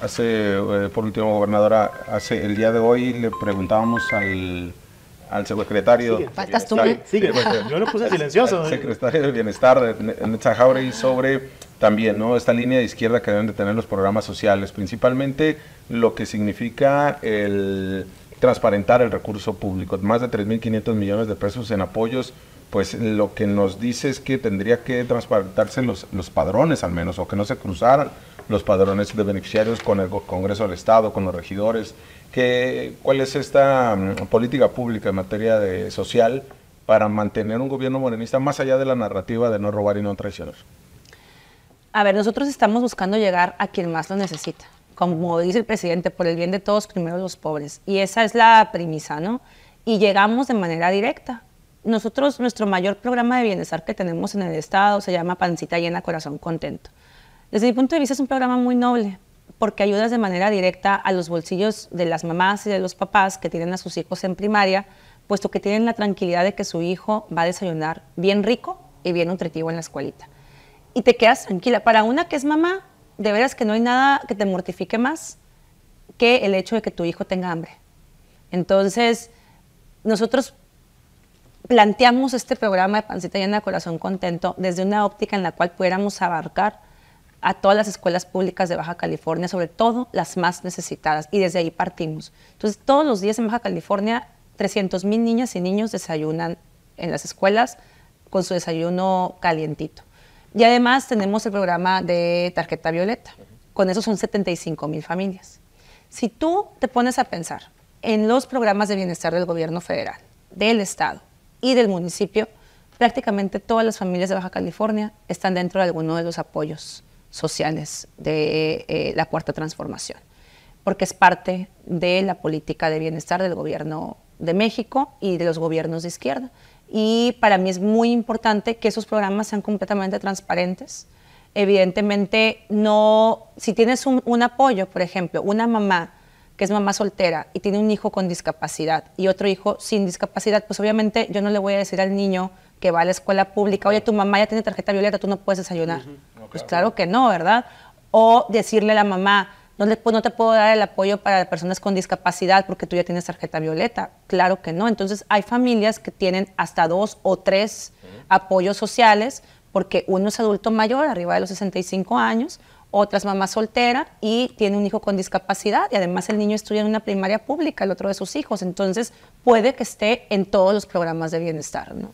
Hace, eh, por último, gobernadora, hace el día de hoy le preguntábamos al, al secretario... secretario Bienestar, en Jauregui, sobre también ¿no? esta línea de izquierda que deben de tener los programas sociales, principalmente lo que significa el transparentar el recurso público. Más de 3.500 millones de pesos en apoyos pues lo que nos dice es que tendría que transparentarse los, padrones al menos, o que no se cruzaran los padrones de beneficiarios con el Congreso del Estado, con los regidores, que, cuál es esta mm, política pública en materia de, social para mantener un gobierno morenista más allá de la narrativa de no robar y no traicionar. A ver, nosotros estamos buscando llegar a quien más lo necesita, como dice el presidente, por el bien de todos, primero los pobres, y esa es la premisa, ¿no? Y llegamos de manera directa, nosotros, nuestro mayor programa de bienestar que tenemos en el Estado se llama Pancita Llena, Corazón Contento. Desde mi punto de vista es un programa muy noble porque ayudas de manera directa a los bolsillos de las mamás y de los papás que tienen a sus hijos en primaria, puesto que tienen la tranquilidad de que su hijo va a desayunar bien rico y bien nutritivo en la escuelita. Y te quedas tranquila. Para una que es mamá, de veras que no hay nada que te mortifique más que el hecho de que tu hijo tenga hambre. Entonces, nosotros planteamos este programa de Pancita Llena Corazón Contento desde una óptica en la cual pudiéramos abarcar a todas las escuelas públicas de Baja California, sobre todo las más necesitadas, y desde ahí partimos. Entonces, todos los días en Baja California, 300.000 niñas y niños desayunan en las escuelas con su desayuno calientito. Y además tenemos el programa de tarjeta violeta. Con eso son 75.000 mil familias. Si tú te pones a pensar en los programas de bienestar del gobierno federal, del Estado, y del municipio, prácticamente todas las familias de Baja California están dentro de alguno de los apoyos sociales de eh, la Cuarta Transformación, porque es parte de la política de bienestar del gobierno de México y de los gobiernos de izquierda. Y para mí es muy importante que esos programas sean completamente transparentes. Evidentemente, no, si tienes un apoyo, por ejemplo, una mamá que es mamá soltera y tiene un hijo con discapacidad y otro hijo sin discapacidad, pues obviamente yo no le voy a decir al niño que va a la escuela pública, oye, tu mamá ya tiene tarjeta violeta, tú no puedes desayunar. pues claro. que no, ¿verdad? O decirle a la mamá, no, le, pues no te puedo dar el apoyo para personas con discapacidad porque tú ya tienes tarjeta violeta. Claro que no. Entonces hay familias que tienen hasta dos o tres apoyos sociales porque uno es adulto mayor, arriba de los 65 años, otras mamás mamá soltera y tiene un hijo con discapacidad y además el niño estudia en una primaria pública, el otro de sus hijos, entonces puede que esté en todos los programas de bienestar. ¿no?